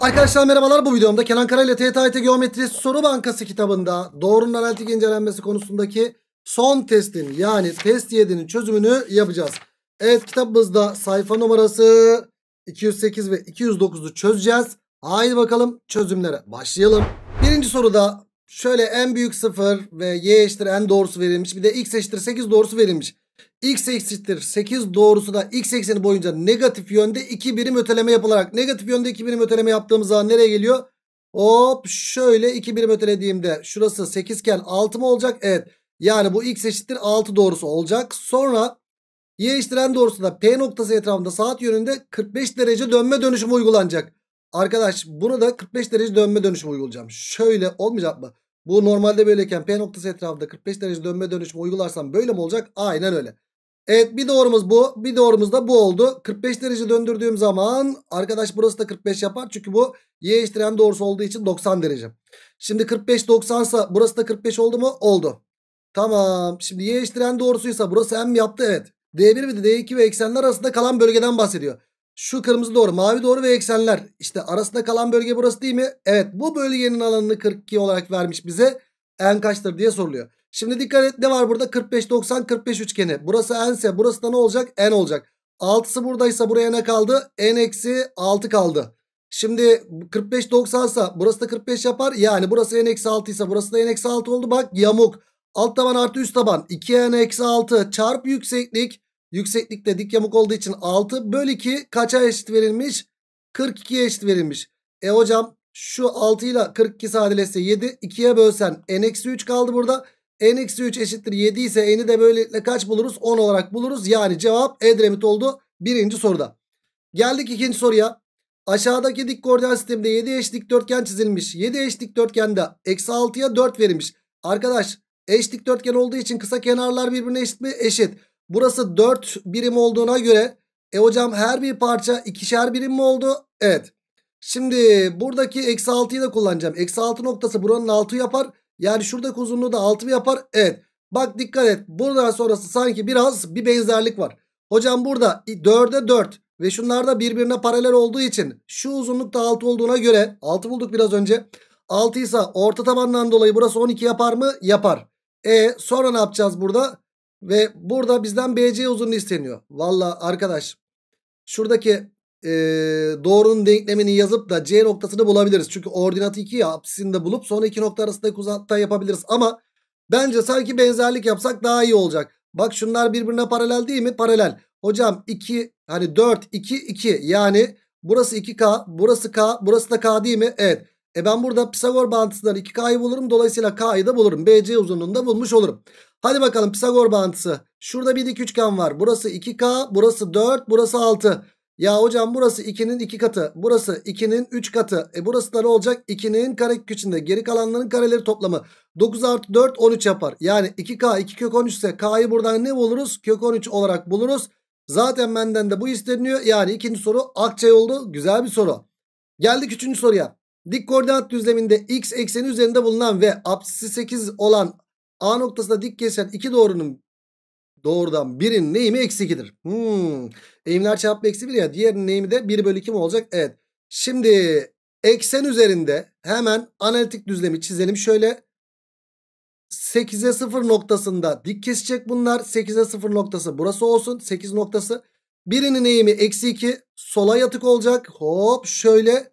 Arkadaşlar merhabalar bu videomda Kenan Kara ile TTIT Geometri Soru Bankası kitabında doğrunun analitik incelenmesi konusundaki son testin yani test 7'nin çözümünü yapacağız. Evet kitabımızda sayfa numarası 208 ve 209'u çözeceğiz. Haydi bakalım çözümlere başlayalım. Birinci soruda şöyle en büyük 0 ve y eşittir en doğrusu verilmiş bir de x eşittir 8 doğrusu verilmiş. X eşittir 8 doğrusu da x ekseni boyunca negatif yönde 2 birim öteleme yapılarak negatif yönde 2 birim öteleme yaptığımız zaman nereye geliyor? Hop şöyle 2 birim ötelediğimde şurası 8 iken 6 mı olacak? Evet. Yani bu x eşittir 6 doğrusu olacak. Sonra y eşittiren doğrusu da p noktası etrafında saat yönünde 45 derece dönme dönüşümü uygulanacak. Arkadaş bunu da 45 derece dönme dönüşümü uygulayacağım. Şöyle olmayacak mı? Bu normalde böyleyken P noktası etrafında 45 derece dönme dönüşümü uygularsam böyle mi olacak? Aynen öyle. Evet bir doğrumuz bu bir doğrumuz da bu oldu. 45 derece döndürdüğüm zaman arkadaş burası da 45 yapar. Çünkü bu y eşittir doğrusu olduğu için 90 derece. Şimdi 45 90 ise burası da 45 oldu mu? Oldu. Tamam şimdi y eşittir doğrusuysa burası m yaptı evet. D1 ve D2 ve eksenler arasında kalan bölgeden bahsediyor. Şu kırmızı doğru mavi doğru ve eksenler. İşte arasında kalan bölge burası değil mi? Evet bu bölgenin alanını 42 olarak vermiş bize. En kaçtır diye soruluyor. Şimdi dikkat et ne var burada? 45 90 45 üçgeni. Burası ense burası da ne olacak? En olacak. 6'sı buradaysa buraya ne kaldı? En eksi 6 kaldı. Şimdi 45 90 ise burası da 45 yapar. Yani burası en eksi 6 ise burası da en eksi 6 oldu. Bak yamuk. Alt taban artı üst taban. 2 en eksi 6 çarp yükseklik. Yükseklikte dik yamuk olduğu için 6 bölü 2 kaça eşit verilmiş? 42'ye eşit verilmiş. E hocam şu 6 ile 42 sadeleşse 7. 2'ye bölsen n-3 kaldı burada. n-3 eşittir 7 ise n'i de böylelikle kaç buluruz? 10 olarak buluruz. Yani cevap Edremit oldu birinci soruda. Geldik ikinci soruya. Aşağıdaki dik koordinat sisteminde 7 eş dikdörtgen çizilmiş. 7 eş dikdörtgende eksi 6'ya 4 verilmiş. Arkadaş eş dikdörtgen olduğu için kısa kenarlar birbirine eşit mi? Eşit. Burası 4 birim olduğuna göre e hocam her bir parça ikişer birim mi oldu? Evet. Şimdi buradaki eksi 6'yı da kullanacağım. Eksi 6 noktası buranın 6 yapar. Yani şuradaki uzunluğu da 6 mı yapar? Evet. Bak dikkat et. Buradan sonrası sanki biraz bir benzerlik var. Hocam burada 4'e 4 ve şunlar da birbirine paralel olduğu için şu uzunluk da 6 olduğuna göre 6 bulduk biraz önce. 6 ise orta tabandan dolayı burası 12 yapar mı? Yapar. E sonra ne yapacağız burada? Ve burada bizden BC uzunluğu isteniyor. Valla arkadaş şuradaki e, doğrunun denklemini yazıp da C noktasını bulabiliriz. Çünkü ordinatı 2 ya apsisini de bulup sonra iki nokta arasındaki uzaklıkta yapabiliriz. Ama bence sanki benzerlik yapsak daha iyi olacak. Bak şunlar birbirine paralel değil mi? Paralel. Hocam 2 hani 4 2 2 yani burası 2K burası K burası da K değil mi? Evet. E ben burada Pisagor bağıntısından 2K'yı bulurum. Dolayısıyla K'yı da bulurum. BC uzunluğunu da bulmuş olurum. Hadi bakalım Pisagor bağıntısı. Şurada bir dik üçgen var. Burası 2K, burası 4, burası 6. Ya hocam burası 2'nin 2 katı. Burası 2'nin 3 katı. E burası da ne olacak? 2'nin kare kareköküçünde geri kalanların kareleri toplamı. 9 artı 4 13 yapar. Yani 2K 2 kök 13 ise K'yı buradan ne buluruz? Kök 13 olarak buluruz. Zaten benden de bu isteniyor. Yani ikinci soru akçay oldu. Güzel bir soru. Geldik üçüncü soruya. Dik koordinat düzleminde x ekseni üzerinde bulunan ve apsisi 8 olan A noktasında dik kesen iki doğrunun doğrudan birinin eğimi eksi 2'dir. Hmm. Eğimler çarpı eksi 1 ya. Diğerinin eğimi de 1 bölü 2 mi olacak? Evet. Şimdi eksen üzerinde hemen analitik düzlemi çizelim. Şöyle 8'e 0 noktasında dik kesecek bunlar. 8'e 0 noktası burası olsun. 8 noktası. Birinin eğimi eksi 2 sola yatık olacak. Hop şöyle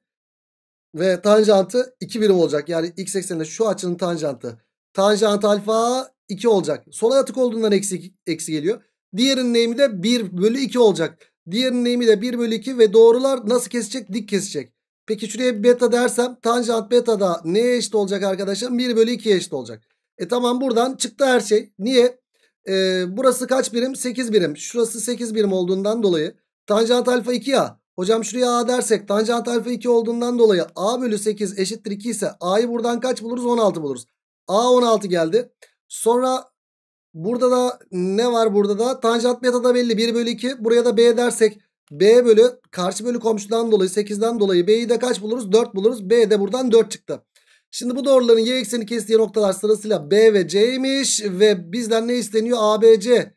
ve tanjantı 2 birim olacak. Yani x ekseninde şu açının tanjantı Tanjant alfa 2 olacak. Sola atık olduğundan eksi, eksi geliyor. Diğerinin eğimi de 1 bölü 2 olacak. Diğerinin eğimi de 1 bölü 2 ve doğrular nasıl kesecek? Dik kesecek. Peki şuraya beta dersem tanjant beta da neye eşit olacak arkadaşlar? 1 bölü 2'ye eşit olacak. E tamam buradan çıktı her şey. Niye? Ee, burası kaç birim? 8 birim. Şurası 8 birim olduğundan dolayı. Tanjant alfa 2 ya. Hocam şuraya a dersek tanjant alfa 2 olduğundan dolayı a bölü 8 eşittir 2 ise a'yı buradan kaç buluruz? 16 buluruz. A 16 geldi. Sonra burada da ne var burada da? Tanjant beta da belli 1 bölü 2. Buraya da B dersek B bölü karşı bölü komşudan dolayı 8'den dolayı B'yi de kaç buluruz? 4 buluruz. B de buradan 4 çıktı. Şimdi bu doğruların y ekseni kestiği noktalar sırasıyla B ve C'ymiş. Ve bizden ne isteniyor? A, B, C.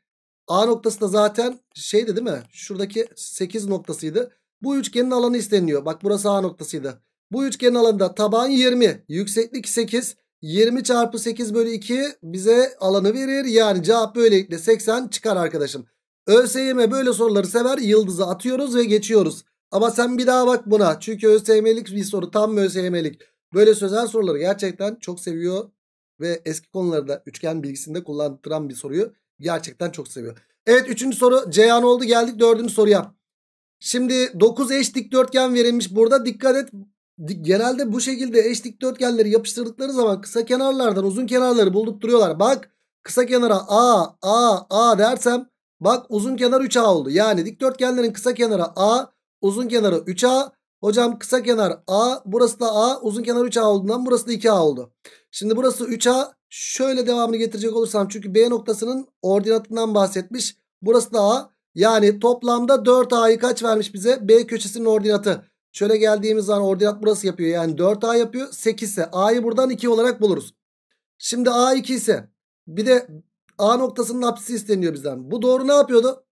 A noktası da zaten şeydi değil mi? Şuradaki 8 noktasıydı. Bu üçgenin alanı isteniyor. Bak burası A noktasıydı. Bu üçgenin alanında taban 20. Yükseklik 8. 20 çarpı 8 bölü 2 bize alanı verir. Yani cevap böylelikle 80 çıkar arkadaşım. ÖSYM böyle soruları sever. Yıldızı atıyoruz ve geçiyoruz. Ama sen bir daha bak buna. Çünkü ÖSYM'lik bir soru tam ÖSYM'lik. Böyle sözel soruları gerçekten çok seviyor. Ve eski konularda üçgen bilgisinde kullandıran bir soruyu gerçekten çok seviyor. Evet 3. soru Ceyhan oldu geldik 4. soruya. Şimdi 9 eş dikdörtgen verilmiş burada. Dikkat et genelde bu şekilde eş dikdörtgenleri yapıştırdıkları zaman kısa kenarlardan uzun kenarları bulup duruyorlar. Bak kısa kenara A, A, A dersem bak uzun kenar 3A oldu. Yani dikdörtgenlerin kısa kenara A, uzun kenarı 3A. Hocam kısa kenar A, burası da A, uzun kenar 3A olduğundan burası da 2A oldu. Şimdi burası 3A. Şöyle devamını getirecek olursam çünkü B noktasının ordinatından bahsetmiş. Burası da A. Yani toplamda 4A'yı kaç vermiş bize? B köşesinin ordinatı. Şöyle geldiğimiz zaman ordinat burası yapıyor. Yani 4A yapıyor. 8 ise A'yı buradan 2 olarak buluruz. Şimdi A2 ise bir de A noktasının apsisi isteniyor bizden. Bu doğru ne yapıyordu?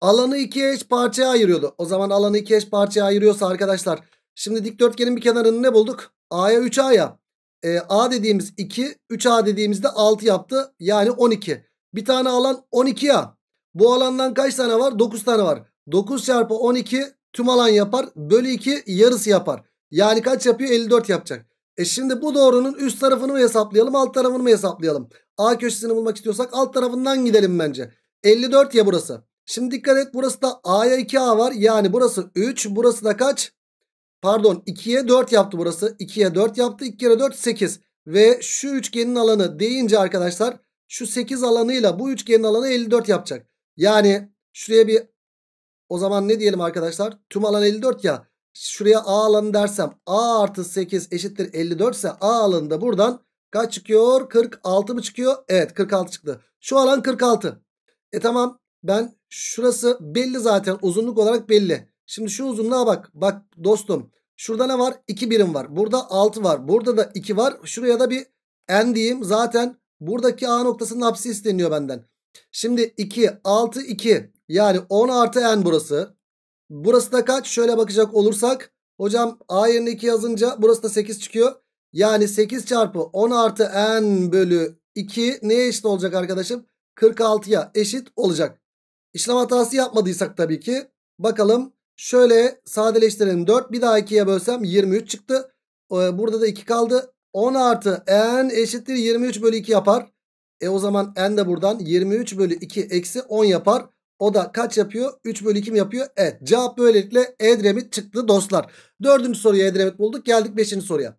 Alanı ikiye eş parçaya ayırıyordu. O zaman alanı ikiye eş parçaya ayırıyorsa arkadaşlar. Şimdi dikdörtgenin bir kenarını ne bulduk? A'ya 3A'ya. E, A dediğimiz 2. 3A dediğimizde 6 yaptı. Yani 12. Bir tane alan 12 ya. Bu alandan kaç tane var? 9 tane var. 9 çarpı 12 Tüm alan yapar. Bölü 2 yarısı yapar. Yani kaç yapıyor? 54 yapacak. E şimdi bu doğrunun üst tarafını mı hesaplayalım alt tarafını mı hesaplayalım? A köşesini bulmak istiyorsak alt tarafından gidelim bence. 54 ya burası. Şimdi dikkat et burası da A'ya 2A var. Yani burası 3 burası da kaç? Pardon 2'ye 4 yaptı burası. 2'ye 4 yaptı. 2 kere 4 8. Ve şu üçgenin alanı deyince arkadaşlar şu 8 alanıyla bu üçgenin alanı 54 yapacak. Yani şuraya bir o zaman ne diyelim arkadaşlar? Tüm alan 54 ya. Şuraya A alanı dersem A artı 8 eşittir 54 ise A alanı da buradan kaç çıkıyor? 46 mı çıkıyor? Evet 46 çıktı. Şu alan 46. E tamam ben şurası belli zaten uzunluk olarak belli. Şimdi şu uzunluğa bak. Bak dostum şurada ne var? 2 birim var. Burada 6 var. Burada da 2 var. Şuraya da bir n diyeyim. Zaten buradaki A noktasının apsi isteniyor benden. Şimdi 2, 6, 2. Yani 10 artı n burası. Burası da kaç? Şöyle bakacak olursak. Hocam a yerine 2 yazınca burası da 8 çıkıyor. Yani 8 çarpı 10 artı n bölü 2 neye eşit olacak arkadaşım? 46'ya eşit olacak. İşlem hatası yapmadıysak tabii ki. Bakalım şöyle sadeleştirelim. 4 bir daha 2'ye bölsem 23 çıktı. Ee, burada da 2 kaldı. 10 artı n eşittir 23 bölü 2 yapar. E o zaman n de buradan 23 bölü 2 eksi 10 yapar. O da kaç yapıyor? 3 bölü 2 mi yapıyor? Evet. Cevap böylelikle Edremit çıktı dostlar. Dördüncü soruya Edremit bulduk. Geldik beşinci soruya.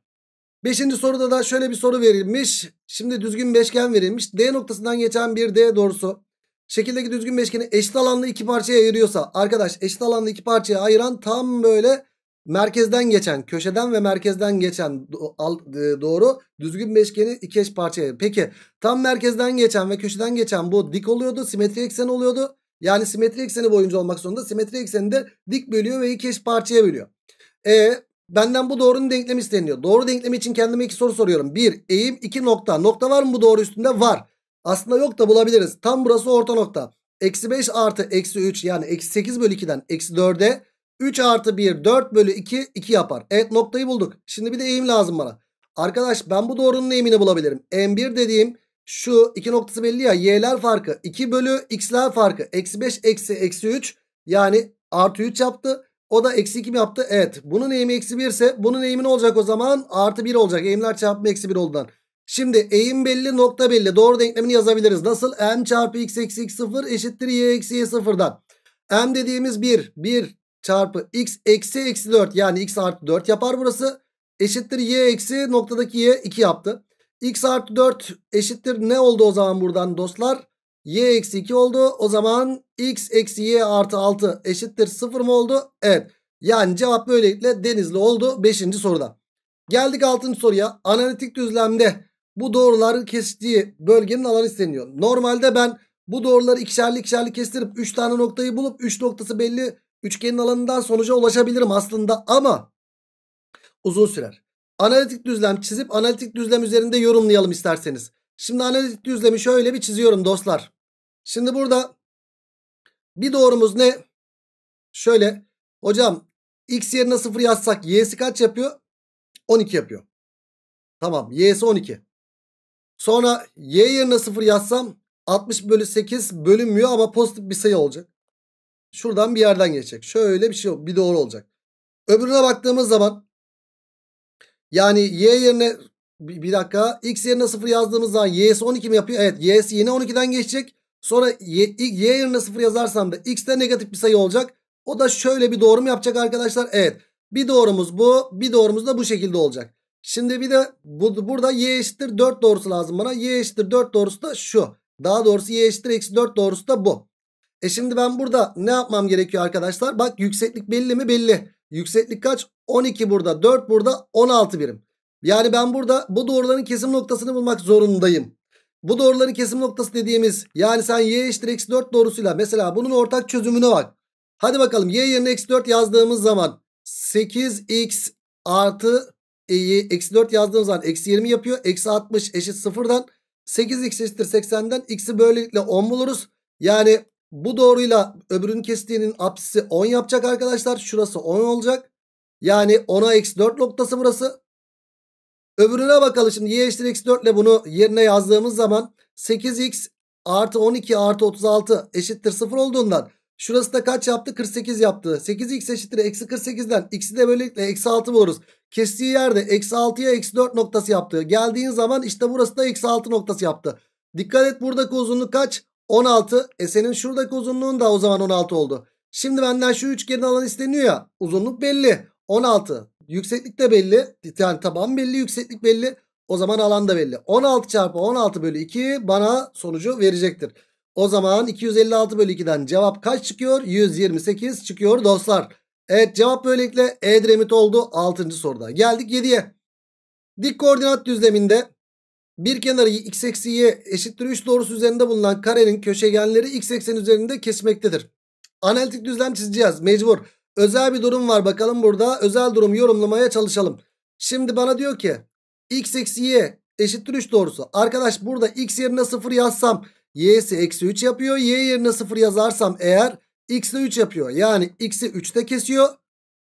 Beşinci soruda da şöyle bir soru verilmiş. Şimdi düzgün beşgen verilmiş. D noktasından geçen bir D doğrusu. Şekildeki düzgün beşgeni eşit alanlı iki parçaya ayırıyorsa. Arkadaş eşit alanlı iki parçaya ayıran tam böyle merkezden geçen, köşeden ve merkezden geçen e, doğru düzgün beşgeni iki eş parçaya. Peki tam merkezden geçen ve köşeden geçen bu dik oluyordu, simetri ekseni oluyordu. Yani simetri ekseni boyunca olmak zorunda. Simetri ekseni de dik bölüyor ve iki eş parçaya bölüyor. E benden bu doğrunun denklemi isteniyor. Doğru denklemi için kendime iki soru soruyorum. Bir eğim iki nokta. Nokta var mı bu doğru üstünde? Var. Aslında yok da bulabiliriz. Tam burası orta nokta. Eksi 5 artı eksi 3 yani eksi 8 bölü 2'den eksi 4'e 3 artı 1 4 bölü 2 2 yapar. Evet noktayı bulduk. Şimdi bir de eğim lazım bana. Arkadaş ben bu doğrunun eğimini bulabilirim. M1 dediğim şu iki noktası belli ya. Y'ler farkı. 2 bölü x'ler farkı. Eksi 5 eksi eksi 3. Yani artı 3 yaptı. O da eksi 2 mi yaptı? Evet. Bunun eğimi eksi 1 ise bunun eğimi ne olacak o zaman? Artı 1 olacak. Eğimler çarpımı eksi 1 olduğundan. Şimdi eğim belli nokta belli. Doğru denklemini yazabiliriz. Nasıl? M çarpı x eksi x 0 eşittir y eksi y 0'dan. M dediğimiz 1. 1 çarpı x eksi eksi 4 yani x artı 4 yapar burası. Eşittir y eksi noktadaki y 2 yaptı. X artı 4 eşittir. Ne oldu o zaman buradan dostlar? Y eksi 2 oldu. O zaman X eksi Y artı 6 eşittir 0 mu oldu? Evet. Yani cevap böylelikle Denizli oldu 5. soruda. Geldik 6. soruya. Analitik düzlemde bu doğruları kestiği bölgenin alanı isteniyor. Normalde ben bu doğruları ikişerli ikişerli kestirip 3 tane noktayı bulup 3 noktası belli üçgenin alanından sonuca ulaşabilirim aslında ama uzun sürer. Analitik düzlem çizip analitik düzlem üzerinde yorumlayalım isterseniz. Şimdi analitik düzlemi şöyle bir çiziyorum dostlar. Şimdi burada bir doğrumuz ne? Şöyle hocam x yerine 0 yazsak y'si kaç yapıyor? 12 yapıyor. Tamam y'si 12. Sonra y yerine 0 yazsam 60 bölü 8 bölünmüyor ama pozitif bir sayı olacak. Şuradan bir yerden geçecek. Şöyle bir şey bir doğru olacak. Öbürüne baktığımız zaman yani y yerine bir dakika x yerine 0 yazdığımız zaman y'si 12 mi yapıyor? Evet y'si yine 12'den geçecek. Sonra y, y yerine 0 yazarsam da x de negatif bir sayı olacak. O da şöyle bir doğru mu yapacak arkadaşlar. Evet bir doğrumuz bu bir doğrumuz da bu şekilde olacak. Şimdi bir de bu, burada y eşittir 4 doğrusu lazım bana. y eşittir 4 doğrusu da şu. Daha doğrusu y eşittir eksi 4 doğrusu da bu. E şimdi ben burada ne yapmam gerekiyor arkadaşlar? Bak yükseklik belli mi? Belli. Yükseklik kaç? 12 burada 4 burada 16 birim. Yani ben burada bu doğruların kesim noktasını bulmak zorundayım. Bu doğruların kesim noktası dediğimiz yani sen y eşittir eksi 4 doğrusuyla mesela bunun ortak çözümüne bak. Hadi bakalım y yerine eksi 4 yazdığımız zaman 8x artı eksi 4 yazdığımız zaman eksi 20 yapıyor. Eksi 60 eşit 0'dan 8x eşittir 80'den x'i böylelikle 10 buluruz. Yani bu doğruyla öbürünün kestiğinin apsisi 10 yapacak arkadaşlar. Şurası 10 olacak. Yani 10'a eksi 4 noktası burası. Öbürüne bakalım şimdi y eşittir eksi 4 ile bunu yerine yazdığımız zaman 8x artı 12 artı 36 eşittir 0 olduğundan şurası da kaç yaptı? 48 yaptı. 8x eşittir eksi 48'den x'i de böylelikle eksi 6 buluruz. Kestiği yerde eksi 6'ya eksi 4 noktası yaptı. Geldiğin zaman işte burası da eksi 6 noktası yaptı. Dikkat et buradaki uzunluk kaç? 16. E senin şuradaki uzunluğun da o zaman 16 oldu. Şimdi benden şu üçgenin alanı isteniyor ya. Uzunluk belli. 16. Yükseklik de belli. Yani taban belli. Yükseklik belli. O zaman alan da belli. 16 çarpı 16 bölü 2 bana sonucu verecektir. O zaman 256 bölü 2'den cevap kaç çıkıyor? 128 çıkıyor dostlar. Evet cevap böylelikle Edremit oldu 6. soruda. Geldik 7'ye. Dik koordinat düzleminde bir kenarı x eksi y eşittir 3 doğrusu üzerinde bulunan karenin köşegenleri x eksen üzerinde kesmektedir. Analitik düzlem çizeceğiz mecbur. Özel bir durum var bakalım burada. Özel durum yorumlamaya çalışalım. Şimdi bana diyor ki x eksi y eşittir 3 doğrusu. Arkadaş burada x yerine 0 yazsam y'si eksi 3 yapıyor. Y yerine 0 yazarsam eğer x ile 3 yapıyor. Yani x'i 3'te kesiyor.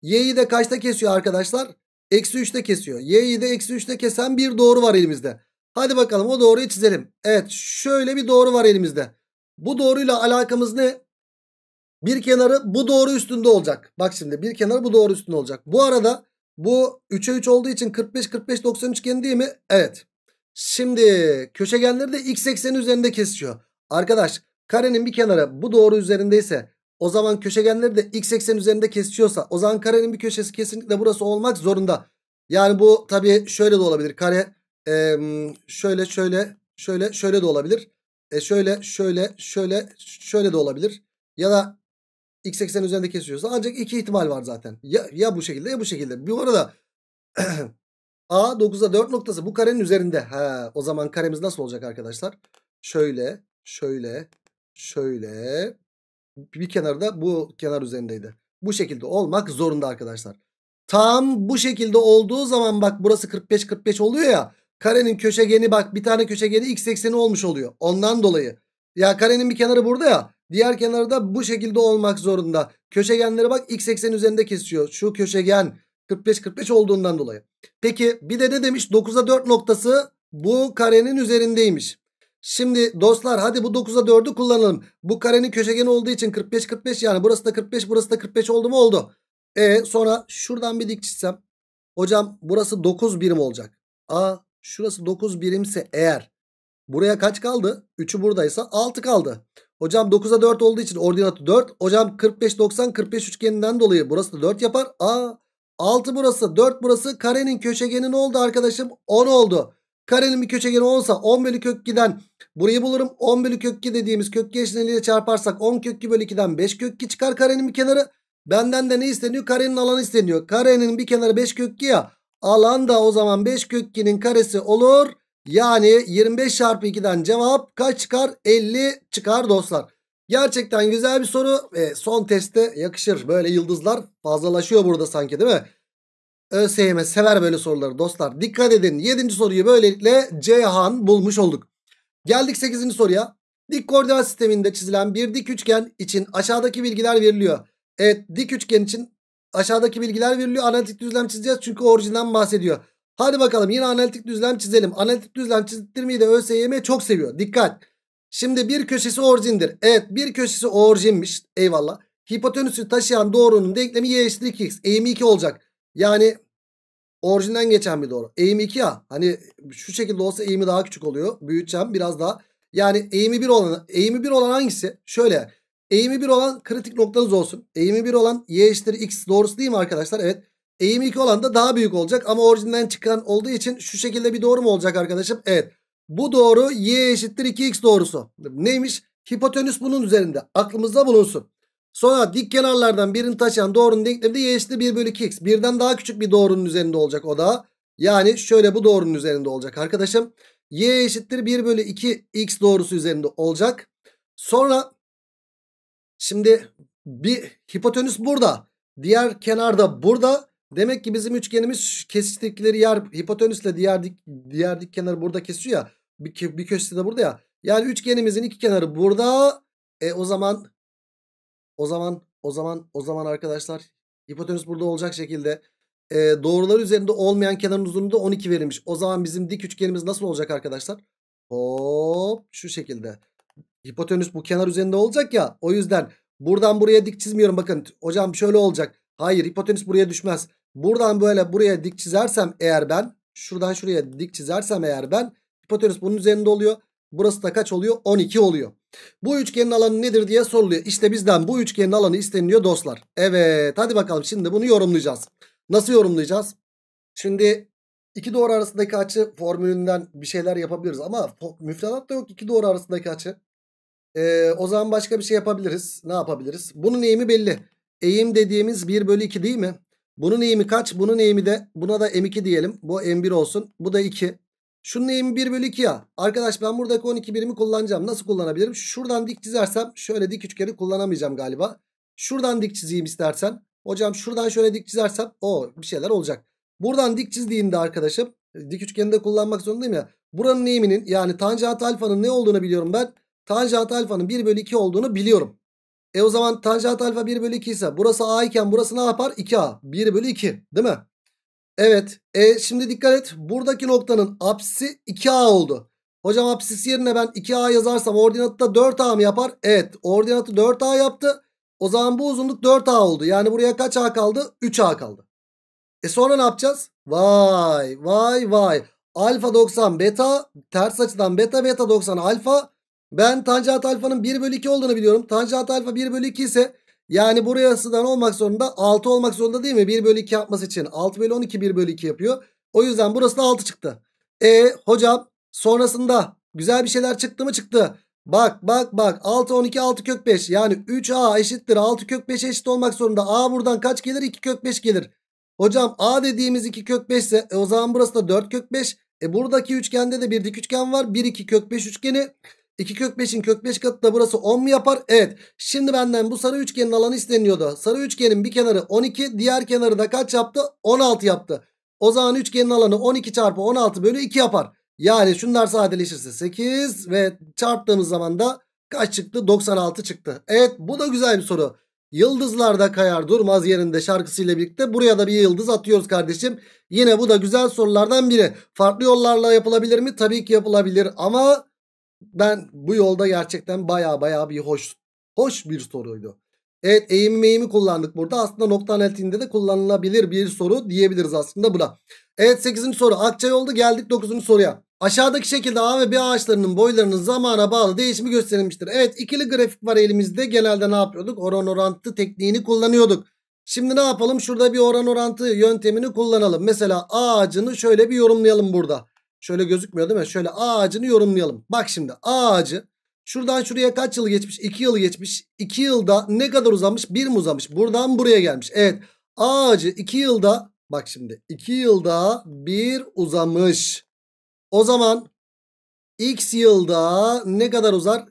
Y'yi de kaçta kesiyor arkadaşlar? Eksi 3'te kesiyor. Y'yi de eksi 3'te kesen bir doğru var elimizde. Hadi bakalım o doğruyu çizelim. Evet şöyle bir doğru var elimizde. Bu doğruyla alakamız ne? Bir kenarı bu doğru üstünde olacak. Bak şimdi bir kenarı bu doğru üstünde olacak. Bu arada bu 3'e 3 olduğu için 45 45 90 üçgeni değil mi? Evet. Şimdi köşegenleri de x ekseni üzerinde kesiyor. Arkadaş karenin bir kenarı bu doğru üzerindeyse o zaman köşegenleri de x ekseni üzerinde kesiyorsa, o zaman karenin bir köşesi kesinlikle burası olmak zorunda. Yani bu tabii şöyle de olabilir. Kare e, şöyle şöyle şöyle şöyle de olabilir. E şöyle şöyle şöyle şöyle de olabilir. Ya da x eksen üzerinde kesiyorsa ancak iki ihtimal var zaten. Ya, ya bu şekilde ya bu şekilde. Bir arada A 9'a 4 noktası bu karenin üzerinde. Ha, o zaman karemiz nasıl olacak arkadaşlar? Şöyle şöyle şöyle bir kenarda bu kenar üzerindeydi. Bu şekilde olmak zorunda arkadaşlar. Tam bu şekilde olduğu zaman bak burası 45-45 oluyor ya. Karenin köşegeni bak bir tane köşegeni x ekseni olmuş oluyor. Ondan dolayı. Ya karenin bir kenarı burada ya. Diğer kenarı da bu şekilde olmak zorunda. Köşegenlere bak x ekseni üzerinde kesiyor. Şu köşegen 45-45 olduğundan dolayı. Peki bir de ne demiş? 9'a 4 noktası bu karenin üzerindeymiş. Şimdi dostlar hadi bu 9'a 4'ü kullanalım. Bu karenin köşegeni olduğu için 45-45 yani burası da 45 burası da 45 oldu mu oldu. E sonra şuradan bir dik çizsem. Hocam burası 9 birim olacak. A Şurası 9 birimse eğer buraya kaç kaldı? 3'ü buradaysa 6 kaldı. Hocam 9'a 4 olduğu için ordinatı 4. Hocam 45 90 45 üçgeninden dolayı burası da 4 yapar. Aa 6 burası 4 burası karenin köşegeni ne oldu arkadaşım? 10 oldu. Karenin bir köşegeni olsa sa 10 bölü kök 2'den burayı bulurum. 10 bölü kök 2 dediğimiz kök 2 eşitliğiyle çarparsak 10 kök 2 bölü 2'den 5 kök 2 çıkar karenin bir kenarı. Benden de ne isteniyor? Karenin alanı isteniyor. Karenin bir kenarı 5 kök 2 ya. Alan da o zaman 5 kök 2'nin karesi olur. Yani 25 çarpı 2'den cevap kaç çıkar? 50 çıkar dostlar. Gerçekten güzel bir soru ve son teste yakışır. Böyle yıldızlar fazlalaşıyor burada sanki değil mi? ÖSYM sever böyle soruları dostlar. Dikkat edin 7. soruyu böylelikle Ceyhan bulmuş olduk. Geldik 8. soruya. Dik koordinat sisteminde çizilen bir dik üçgen için aşağıdaki bilgiler veriliyor. Evet dik üçgen için Aşağıdaki bilgiler veriliyor. Analitik düzlem çizeceğiz çünkü orijinden bahsediyor. Hadi bakalım yine analitik düzlem çizelim. Analitik düzlem çizdirmeyi de ÖSYM çok seviyor. Dikkat. Şimdi bir köşesi orijindir. Evet bir köşesi orijinmiş. Eyvallah. Hipotenüsü taşıyan doğrunun denklemi y eşittir 2x. Eğimi 2 olacak. Yani orijinden geçen bir doğru. Eğimi 2 ya. Hani şu şekilde olsa eğimi daha küçük oluyor. Büyüteceğim biraz daha. Yani eğimi 1 olan, eğimi 1 olan hangisi? Şöyle Eğimi 1 olan kritik noktanız olsun. Eğimi 1 olan y eşittir x doğrusu değil mi arkadaşlar? Evet. Eğimi 2 olan da daha büyük olacak ama orijinden çıkan olduğu için şu şekilde bir doğru mu olacak arkadaşım? Evet. Bu doğru y eşittir 2x doğrusu. Neymiş? Hipotenüs bunun üzerinde. Aklımızda bulunsun. Sonra dik kenarlardan birini taşıyan doğrunun denklemi de y eşittir 1 bölü 2x. Birden daha küçük bir doğrunun üzerinde olacak o da. Yani şöyle bu doğrunun üzerinde olacak arkadaşım. y eşittir 1 bölü 2x doğrusu üzerinde olacak. Sonra Şimdi bir hipotenüs burada. Diğer kenarda burada. Demek ki bizim üçgenimiz kestikleri yer hipotenüsle diğer dik, diğer dik kenarı burada kesiyor ya. Bir, bir köşesi de burada ya. Yani üçgenimizin iki kenarı burada. E o zaman o zaman o zaman o zaman arkadaşlar hipotenüs burada olacak şekilde e, doğruları üzerinde olmayan kenarın uzunluğu da 12 verilmiş. O zaman bizim dik üçgenimiz nasıl olacak arkadaşlar? Hop şu şekilde. Hipotenüs bu kenar üzerinde olacak ya. O yüzden buradan buraya dik çizmiyorum. Bakın hocam şöyle olacak. Hayır hipotenüs buraya düşmez. Buradan böyle buraya dik çizersem eğer ben. Şuradan şuraya dik çizersem eğer ben. Hipotenüs bunun üzerinde oluyor. Burası da kaç oluyor? 12 oluyor. Bu üçgenin alanı nedir diye soruluyor. İşte bizden bu üçgenin alanı isteniliyor dostlar. Evet hadi bakalım şimdi bunu yorumlayacağız. Nasıl yorumlayacağız? Şimdi iki doğru arasındaki açı formülünden bir şeyler yapabiliriz. Ama müfredatta yok iki doğru arasındaki açı. Ee, o zaman başka bir şey yapabiliriz. Ne yapabiliriz? Bunun eğimi belli. Eğim dediğimiz 1 bölü 2 değil mi? Bunun eğimi kaç? Bunun eğimi de buna da M2 diyelim. Bu M1 olsun. Bu da 2. Şunun eğimi 1 bölü 2 ya. Arkadaş ben buradaki 12 birimi kullanacağım. Nasıl kullanabilirim? Şuradan dik çizersem şöyle dik üçgeni kullanamayacağım galiba. Şuradan dik çizeyim istersen. Hocam şuradan şöyle dik çizersem o bir şeyler olacak. Buradan dik çizdiğimde arkadaşım dik üçgeni de kullanmak zorundayım ya. Buranın eğiminin yani tanjant alfanın ne olduğunu biliyorum ben tanjant alfanın 1 bölü 2 olduğunu biliyorum. E o zaman tanjant alfa 1 bölü 2 ise burası a iken burası ne yapar? 2a. 1 bölü 2 değil mi? Evet. E şimdi dikkat et. Buradaki noktanın apsisi 2a oldu. Hocam apsis yerine ben 2a yazarsam ordinatı da 4a mı yapar? Evet. Ordinatı 4a yaptı. O zaman bu uzunluk 4a oldu. Yani buraya kaç a kaldı? 3a kaldı. E sonra ne yapacağız? Vay vay vay. Alfa 90 beta ters açıdan beta beta 90 alfa ben tanjant alfanın 1 bölü 2 olduğunu biliyorum. Tanjant alfa 1 bölü 2 ise yani buraya sıdan olmak zorunda 6 olmak zorunda değil mi? 1 bölü 2 yapması için 6 bölü 12 1 bölü 2 yapıyor. O yüzden burası da 6 çıktı. E hocam sonrasında güzel bir şeyler çıktı mı çıktı. Bak bak bak 6 12 6 kök 5 yani 3a eşittir 6 kök 5 eşit olmak zorunda. A buradan kaç gelir 2 kök 5 gelir. Hocam A dediğimiz 2 kök 5 ise e, o zaman burası da 4 kök 5. E buradaki üçgende de bir dik üçgen var. 1 2 kök 5 üçgeni. 2 kök 5'in kök 5 katı da burası 10 mu yapar? Evet. Şimdi benden bu sarı üçgenin alanı isteniyordu. Sarı üçgenin bir kenarı 12. Diğer kenarı da kaç yaptı? 16 yaptı. O zaman üçgenin alanı 12 çarpı 16 bölü 2 yapar. Yani şunlar sadeleşirse 8 ve çarptığımız zaman da kaç çıktı? 96 çıktı. Evet bu da güzel bir soru. Yıldızlar da kayar durmaz yerinde şarkısıyla birlikte buraya da bir yıldız atıyoruz kardeşim. Yine bu da güzel sorulardan biri. Farklı yollarla yapılabilir mi? Tabii ki yapılabilir ama ben bu yolda gerçekten baya baya bir hoş hoş bir soruydu. Evet eğim eğimi kullandık burada. Aslında nokta analitiğinde de kullanılabilir bir soru diyebiliriz aslında buna. Evet 8. soru akça yolda geldik 9. soruya. Aşağıdaki şekilde A ve B ağaçlarının boylarının zamana bağlı değişimi gösterilmiştir. Evet ikili grafik var elimizde. Genelde ne yapıyorduk? Oran orantı tekniğini kullanıyorduk. Şimdi ne yapalım? Şurada bir oran orantı yöntemini kullanalım. Mesela A ağacını şöyle bir yorumlayalım burada. Şöyle gözükmüyor değil mi? Şöyle ağacını yorumlayalım. Bak şimdi ağacı şuradan şuraya kaç yıl geçmiş? 2 yıl geçmiş. 2 yılda ne kadar uzamış? 1 mi uzamış? Buradan buraya gelmiş. Evet ağacı 2 yılda bak şimdi 2 yılda 1 uzamış. O zaman x yılda ne kadar uzar?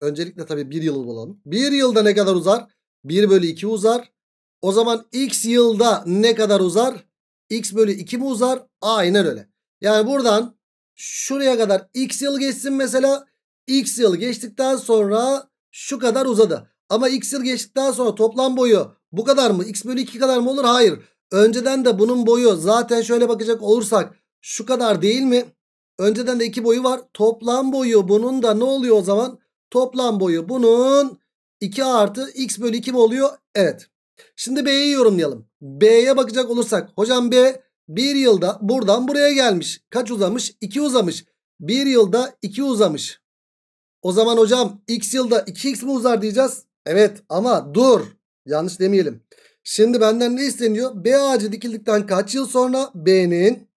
Öncelikle tabii 1 yılı bulalım. 1 yılda ne kadar uzar? 1 bölü 2 uzar. O zaman x yılda ne kadar uzar? x bölü 2 mi uzar? Aynen öyle. Yani buradan şuraya kadar x yıl geçsin mesela. X yıl geçtikten sonra şu kadar uzadı. Ama x yıl geçtikten sonra toplam boyu bu kadar mı? X bölü 2 kadar mı olur? Hayır. Önceden de bunun boyu zaten şöyle bakacak olursak şu kadar değil mi? Önceden de 2 boyu var. Toplam boyu bunun da ne oluyor o zaman? Toplam boyu bunun 2 artı x bölü 2 mi oluyor? Evet. Şimdi B'yi yorumlayalım. B'ye bakacak olursak. Hocam B bir yılda buradan buraya gelmiş. Kaç uzamış? 2 uzamış. Bir yılda 2 uzamış. O zaman hocam x yılda 2x mi uzar diyeceğiz? Evet ama dur. Yanlış demeyelim. Şimdi benden ne isteniyor? B ağacı dikildikten kaç yıl sonra B'nin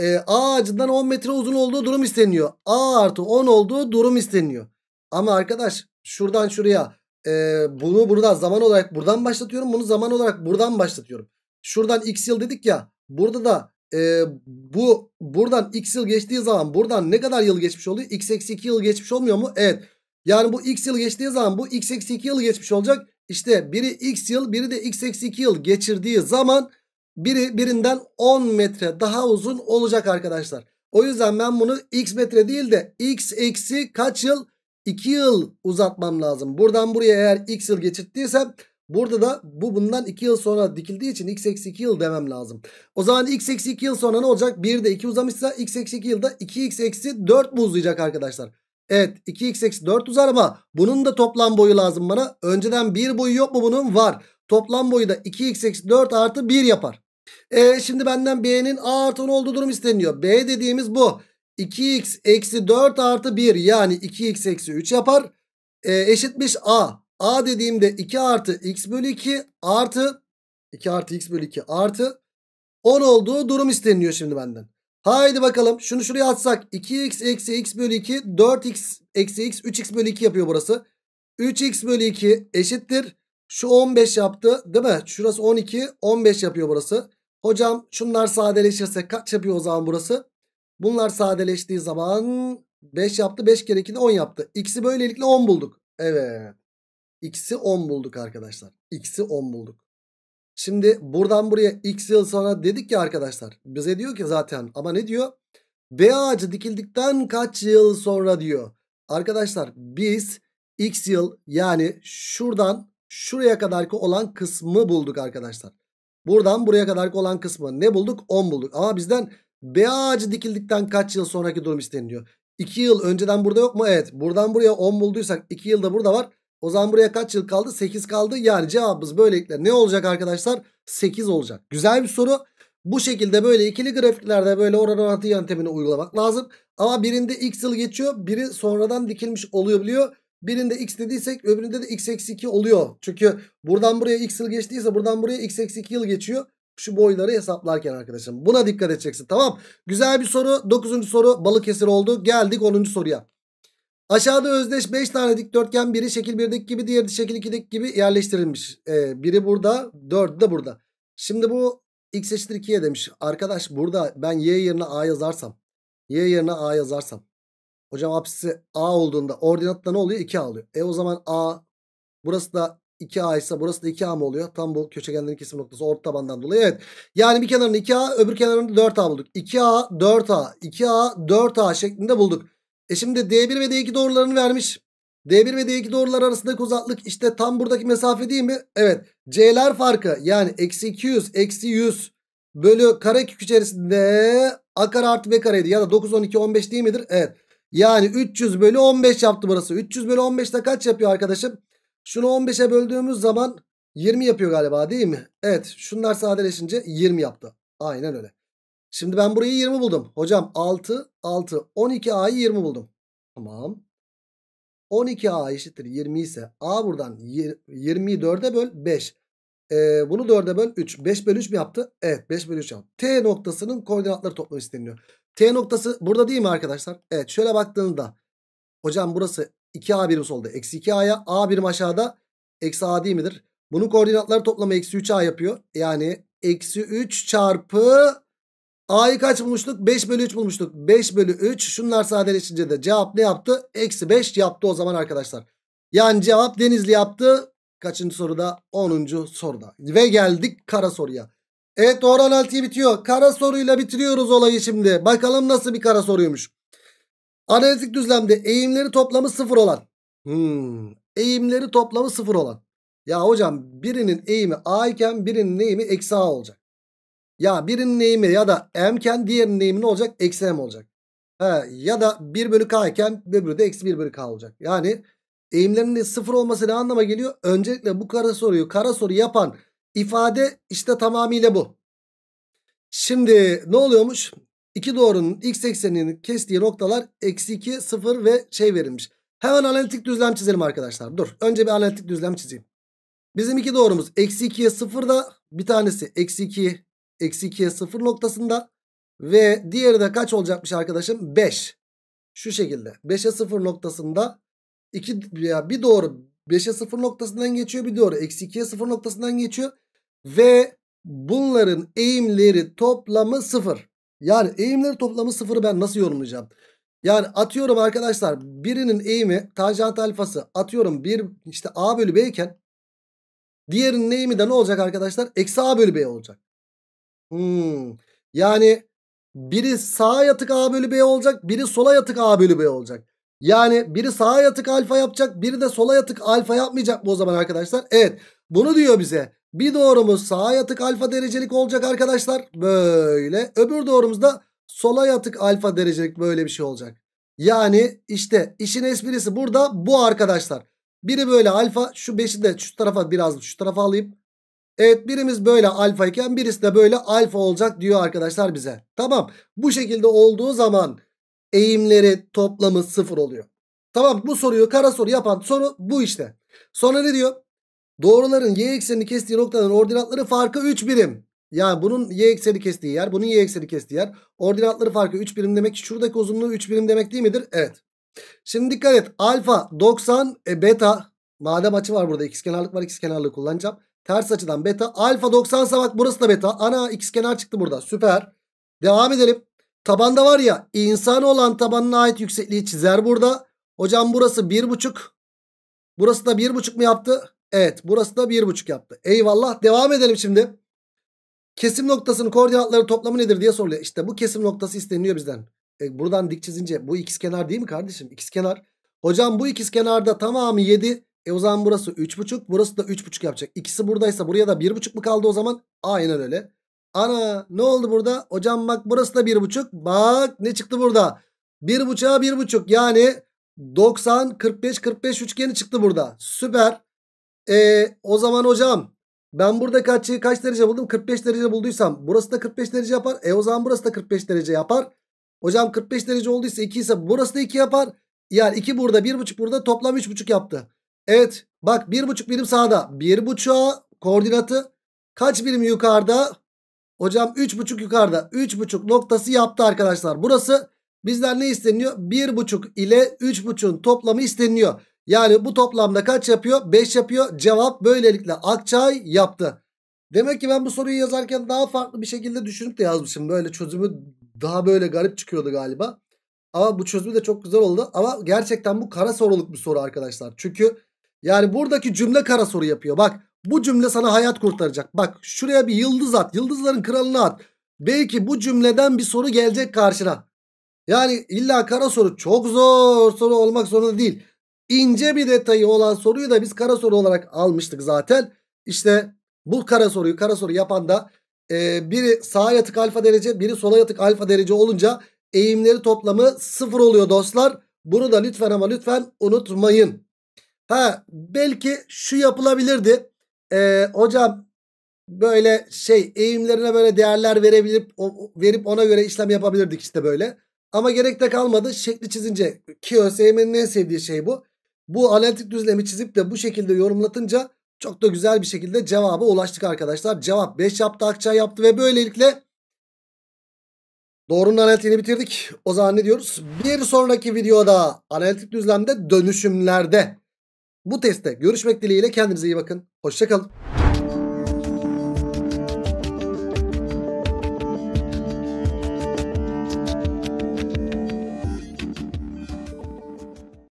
e, A ağacından 10 metre uzun olduğu durum isteniyor. A artı 10 olduğu durum isteniyor. Ama arkadaş şuradan şuraya e, bunu buradan zaman olarak buradan başlatıyorum. Bunu zaman olarak buradan başlatıyorum. Şuradan x yıl dedik ya. Burada da e, bu buradan x yıl geçtiği zaman buradan ne kadar yıl geçmiş oluyor? x eksi 2 yıl geçmiş olmuyor mu? Evet. Yani bu x yıl geçtiği zaman bu x eksi 2 yıl geçmiş olacak. İşte biri x yıl biri de x eksi 2 yıl geçirdiği zaman biri birinden 10 metre daha uzun olacak arkadaşlar. O yüzden ben bunu x metre değil de x eksi kaç yıl? 2 yıl uzatmam lazım. Buradan buraya eğer x yıl geçirttiysem Burada da bu bundan 2 yıl sonra dikildiği için x eksi 2 yıl demem lazım. O zaman x eksi 2 yıl sonra ne olacak? 1 de 2 uzamışsa x eksi 2 yılda 2x eksi 4 mu uzayacak arkadaşlar? Evet 2x eksi 4 uzar ama bunun da toplam boyu lazım bana. Önceden 1 boyu yok mu bunun? Var. Toplam boyu da 2x eksi 4 artı 1 yapar. E, şimdi benden b'nin a artı 10 olduğu durum isteniyor. b dediğimiz bu. 2x eksi 4 artı 1 yani 2x eksi 3 yapar. E, eşitmiş a. A dediğimde 2 artı x bölü 2 artı 2 artı x bölü 2 artı 10 olduğu durum isteniliyor şimdi benden. Haydi bakalım şunu şuraya atsak 2x eksi x bölü 2 4x eksi x 3x bölü 2 yapıyor burası. 3x bölü 2 eşittir. Şu 15 yaptı değil mi? Şurası 12 15 yapıyor burası. Hocam şunlar sadeleşirse kaç yapıyor o zaman burası? Bunlar sadeleştiği zaman 5 yaptı 5 kere 2 de 10 yaptı. X'i böylelikle 10 bulduk. Evet. X'i 10 bulduk arkadaşlar. X'i 10 bulduk. Şimdi buradan buraya X yıl sonra dedik ya arkadaşlar. Bize diyor ki zaten ama ne diyor? B ağacı dikildikten kaç yıl sonra diyor. Arkadaşlar biz X yıl yani şuradan şuraya kadarki olan kısmı bulduk arkadaşlar. Buradan buraya kadarki olan kısmı ne bulduk? 10 bulduk. Ama bizden B ağacı dikildikten kaç yıl sonraki durum isteniyor. 2 yıl önceden burada yok mu? Evet. Buradan buraya 10 bulduysak 2 yılda burada var. O zaman buraya kaç yıl kaldı? 8 kaldı. Yani cevabımız böylelikle ne olacak arkadaşlar? 8 olacak. Güzel bir soru. Bu şekilde böyle ikili grafiklerde böyle oran orantı yöntemini uygulamak lazım. Ama birinde x yıl geçiyor. Biri sonradan dikilmiş oluyor biliyor. Birinde x dediysek öbüründe de x eksi 2 oluyor. Çünkü buradan buraya x yıl geçtiyse buradan buraya x eksi 2 yıl geçiyor. Şu boyları hesaplarken arkadaşım buna dikkat edeceksin tamam. Güzel bir soru 9. soru Balıkesir oldu. Geldik 10. soruya. Aşağıda özdeş 5 tane dikdörtgen biri şekil 1'deki gibi diğeri şekil 2'deki gibi yerleştirilmiş. Ee, biri burada 4'ü de burada. Şimdi bu x eşittir 2'ye demiş. Arkadaş burada ben y yerine a yazarsam. Y yerine a yazarsam. Hocam apsisi a olduğunda ordinatta ne oluyor? 2 alıyor. E o zaman a burası da 2a ise burası da 2a mı oluyor? Tam bu köşegenlerin kesim noktası orta tabandan dolayı. Evet. Yani bir kenarını 2a öbür kenarını 4a bulduk. 2a 4a 2a 4a şeklinde bulduk. E şimdi D1 ve D2 doğrularını vermiş. D1 ve D2 doğrular arasındaki uzaklık işte tam buradaki mesafe değil mi? Evet. C'ler farkı yani eksi 200 eksi 100 bölü kare karekök içerisinde a kare artı b kareydi. Ya da 9 12 15 değil midir? Evet. Yani 300 bölü 15 yaptı burası. 300 bölü 15 de kaç yapıyor arkadaşım? Şunu 15'e böldüğümüz zaman 20 yapıyor galiba değil mi? Evet şunlar sadeleşince 20 yaptı. Aynen öyle. Şimdi ben burayı 20 buldum. Hocam 6, 6. 12A'yı 20 buldum. Tamam. 12A eşittir 20 ise A buradan 20'yi 4'e böl 5. Ee, bunu 4'e böl 3. 5 bölü 3 mi yaptı? Evet 5 bölü 3 yaptı. T noktasının koordinatları toplamı isteniyor. T noktası burada değil mi arkadaşlar? Evet şöyle baktığınızda. Hocam burası 2A birim solda. Eksi 2A'ya A birim aşağıda. Eksi A değil midir? Bunun koordinatları toplamı eksi 3A yapıyor. Yani eksi 3 çarpı A'yı kaç bulmuştuk? 5 bölü 3 bulmuştuk. 5 bölü 3. Şunlar sadeleşince de cevap ne yaptı? Eksi 5 yaptı o zaman arkadaşlar. Yani cevap Denizli yaptı. Kaçıncı soruda? 10. soruda. Ve geldik kara soruya. Evet doğru analitiği bitiyor. Kara soruyla bitiriyoruz olayı şimdi. Bakalım nasıl bir kara soruymuş. Analitik düzlemde eğimleri toplamı sıfır olan. Hmm. Eğimleri toplamı sıfır olan. Ya hocam birinin eğimi A iken birinin eğimi eksi A olacak. Ya birinin eğimi ya da m iken diğerinin eğimi ne olacak? Eksi m olacak. He, ya da 1 bölü k iken öbürü de eksi 1 bölü k olacak. Yani eğimlerinin de sıfır olması ne anlama geliyor? Öncelikle bu kara soruyu kara soru yapan ifade işte tamamıyla bu. Şimdi ne oluyormuş? İki doğrunun x eksenini kestiği noktalar eksi 2, 0 ve şey verilmiş. Hemen analitik düzlem çizelim arkadaşlar. Dur önce bir analitik düzlem çizeyim. Bizim iki doğrumuz eksi 2'ye 0 da bir tanesi eksi 2 Eksi 2'ye 0 noktasında. Ve diğeri de kaç olacakmış arkadaşım? 5. Şu şekilde. 5'e 0 noktasında. 2, ya bir doğru 5'e 0 noktasından geçiyor. Bir doğru eksi 2'ye 0 noktasından geçiyor. Ve bunların eğimleri toplamı 0. Yani eğimleri toplamı 0'ı ben nasıl yorumlayacağım? Yani atıyorum arkadaşlar birinin eğimi tanjant alfası atıyorum bir işte a bölü b iken diğerinin eğimi de ne olacak arkadaşlar? Eksi a bölü b olacak. Hmm. Yani biri sağa yatık A bölü B olacak. Biri sola yatık A bölü B olacak. Yani biri sağa yatık alfa yapacak. Biri de sola yatık alfa yapmayacak mı o zaman arkadaşlar? Evet. Bunu diyor bize. Bir doğrumuz sağa yatık alfa derecelik olacak arkadaşlar. Böyle. Öbür doğrumuz da sola yatık alfa derecelik böyle bir şey olacak. Yani işte işin esprisi burada bu arkadaşlar. Biri böyle alfa şu 5'i de şu tarafa biraz şu tarafa alayım. Evet birimiz böyle alfa iken birisi de böyle alfa olacak diyor arkadaşlar bize. Tamam bu şekilde olduğu zaman eğimleri toplamı sıfır oluyor. Tamam bu soruyu kara soru yapan soru bu işte. Sonra ne diyor? Doğruların y eksenini kestiği noktaların ordinatları farkı 3 birim. Yani bunun y ekseni kestiği yer, bunun y ekseni kestiği yer. Ordinatları farkı 3 birim demek ki şuradaki uzunluğu 3 birim demek değil midir? Evet. Şimdi dikkat et. Alfa 90, e, beta madem açı var burada ikizkenarlık var ikizkenarlığı kullanacağım. Ters açıdan beta. Alfa 90 sa bak burası da beta. Ana x kenar çıktı burada. Süper. Devam edelim. Tabanda var ya insan olan tabanına ait yüksekliği çizer burada. Hocam burası 1,5. Burası da 1,5 mu yaptı? Evet burası da 1,5 yaptı. Eyvallah devam edelim şimdi. Kesim noktasının koordinatları toplamı nedir diye soruluyor. İşte bu kesim noktası isteniyor bizden. E, buradan dik çizince bu ikiz kenar değil mi kardeşim? İkiz kenar. Hocam bu ikiz kenarda tamamı 7. E o zaman burası 3.5 burası da 3.5 yapacak. İkisi buradaysa buraya da 1.5 mu kaldı o zaman? Aynen öyle. Ana ne oldu burada? Hocam bak burası da 1.5. Bak ne çıktı burada? 1.5'a 1.5 yani 90 45 45 üçgeni çıktı burada. Süper. E, o zaman hocam ben burada kaç, kaç derece buldum? 45 derece bulduysam burası da 45 derece yapar. E o zaman burası da 45 derece yapar. Hocam 45 derece olduysa 2 ise burası da 2 yapar. Yani 2 burada 1.5 burada toplam 3.5 yaptı. Evet bak bir buçuk birim sağda. Bir buçuğa koordinatı kaç birim yukarıda? Hocam üç buçuk yukarıda. Üç buçuk noktası yaptı arkadaşlar. Burası bizden ne isteniyor? Bir buçuk ile üç buçuğun toplamı isteniyor. Yani bu toplamda kaç yapıyor? 5 yapıyor. Cevap böylelikle Akçay yaptı. Demek ki ben bu soruyu yazarken daha farklı bir şekilde düşünüp de yazmışım. Böyle çözümü daha böyle garip çıkıyordu galiba. Ama bu çözümü de çok güzel oldu. Ama gerçekten bu kara soruluk bir soru arkadaşlar. Çünkü yani buradaki cümle kara soru yapıyor. Bak bu cümle sana hayat kurtaracak. Bak şuraya bir yıldız at. Yıldızların kralını at. Belki bu cümleden bir soru gelecek karşına. Yani illa kara soru çok zor soru olmak zorunda değil. İnce bir detayı olan soruyu da biz kara soru olarak almıştık zaten. İşte bu kara soruyu kara soru yapan da e, biri sağa yatık alfa derece biri sola yatık alfa derece olunca eğimleri toplamı sıfır oluyor dostlar. Bunu da lütfen ama lütfen unutmayın. Ha belki şu yapılabilirdi. Ee, hocam böyle şey eğimlerine böyle değerler verebilip o, verip ona göre işlem yapabilirdik işte böyle. Ama gerek de kalmadı. Şekli çizince ki ÖSYM'nin en sevdiği şey bu. Bu analitik düzlemi çizip de bu şekilde yorumlatınca çok da güzel bir şekilde cevaba ulaştık arkadaşlar. Cevap 5 yaptı Akça yaptı ve böylelikle doğrunun analitiğini bitirdik. O zaman ne diyoruz? Bir sonraki videoda analitik düzlemde dönüşümlerde bu testte görüşmek dileğiyle kendinize iyi bakın. Hoşçakalın.